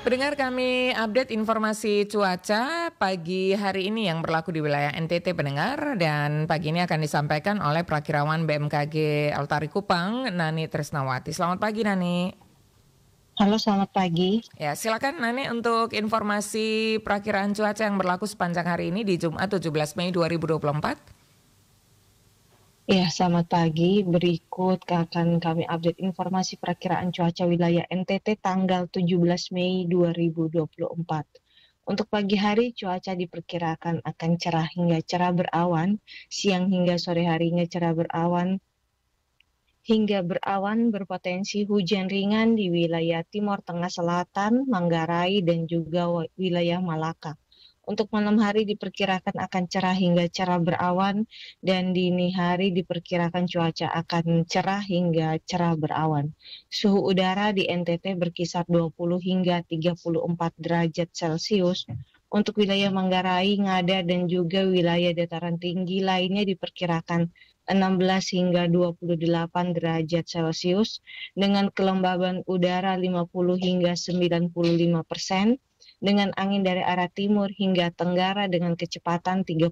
Pendengar kami update informasi cuaca pagi hari ini yang berlaku di wilayah NTT pendengar dan pagi ini akan disampaikan oleh prakirawan BMKG Altari Kupang Nani Tresnawati. Selamat pagi Nani. Halo selamat pagi. Ya silakan Nani untuk informasi prakiraan cuaca yang berlaku sepanjang hari ini di Jumat 17 Mei 2024. Ya, selamat pagi. Berikut akan kami update informasi perkiraan cuaca wilayah NTT tanggal 17 Mei 2024. Untuk pagi hari, cuaca diperkirakan akan cerah hingga cerah berawan, siang hingga sore harinya cerah berawan, hingga berawan berpotensi hujan ringan di wilayah Timur Tengah Selatan, Manggarai, dan juga wilayah Malaka. Untuk malam hari diperkirakan akan cerah hingga cerah berawan dan dini hari diperkirakan cuaca akan cerah hingga cerah berawan. Suhu udara di NTT berkisar 20 hingga 34 derajat Celcius. Untuk wilayah Manggarai, Ngada dan juga wilayah dataran tinggi lainnya diperkirakan 16 hingga 28 derajat Celcius dengan kelembaban udara 50 hingga 95 persen dengan angin dari arah timur hingga tenggara dengan kecepatan 30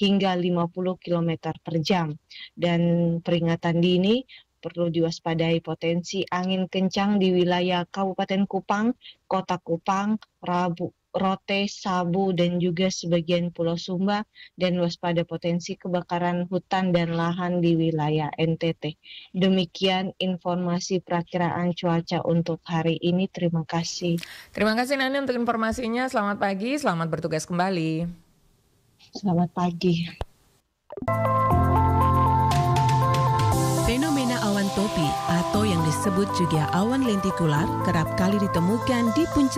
hingga 50 km per jam. Dan peringatan dini perlu diwaspadai potensi angin kencang di wilayah Kabupaten Kupang, Kota Kupang, Rabu, Rote, Sabu, dan juga sebagian Pulau Sumba dan waspada potensi kebakaran hutan dan lahan di wilayah NTT. Demikian informasi perakiraan cuaca untuk hari ini. Terima kasih. Terima kasih Nani untuk informasinya. Selamat pagi, selamat bertugas kembali. Selamat pagi. Fenomena awan topi atau yang disebut juga awan lentikular kerap kali ditemukan di puncak